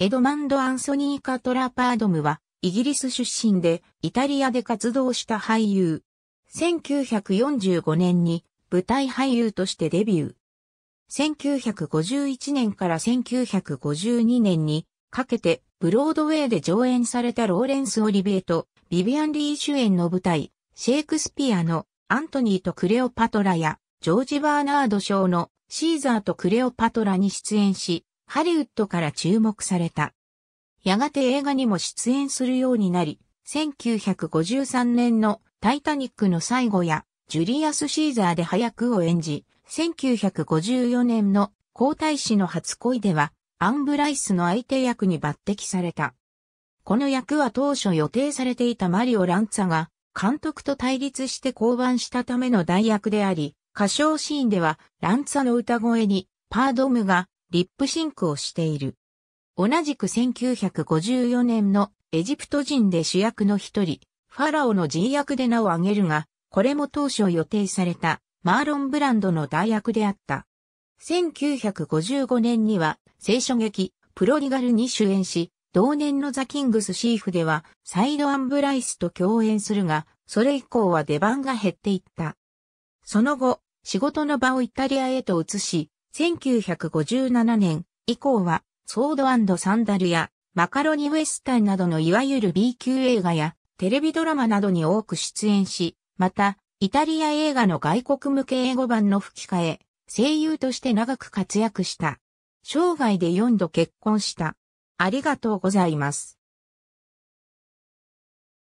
エドマンド・アンソニー・カトラ・パードムは、イギリス出身で、イタリアで活動した俳優。1945年に、舞台俳優としてデビュー。1951年から1952年に、かけて、ブロードウェイで上演されたローレンス・オリベート、ビビアン・リー主演の舞台、シェイクスピアのアントニーとクレオパトラや、ジョージ・バーナード賞のシーザーとクレオパトラに出演し、ハリウッドから注目された。やがて映画にも出演するようになり、1953年のタイタニックの最後やジュリアス・シーザーで早くを演じ、1954年の皇太子の初恋ではアン・ブライスの相手役に抜擢された。この役は当初予定されていたマリオ・ランツァが監督と対立して降板したための代役であり、歌唱シーンではランツァの歌声にパードムがリップシンクをしている。同じく1954年のエジプト人で主役の一人、ファラオの人役で名を挙げるが、これも当初予定されたマーロンブランドの代役であった。1955年には聖書劇プロリガルに主演し、同年のザ・キングス・シーフではサイド・アン・ブライスと共演するが、それ以降は出番が減っていった。その後、仕事の場をイタリアへと移し、1957年以降は、ソードサンダルや、マカロニウエスタンなどのいわゆる B 級映画や、テレビドラマなどに多く出演し、また、イタリア映画の外国向け英語版の吹き替え、声優として長く活躍した。生涯で4度結婚した。ありがとうございます。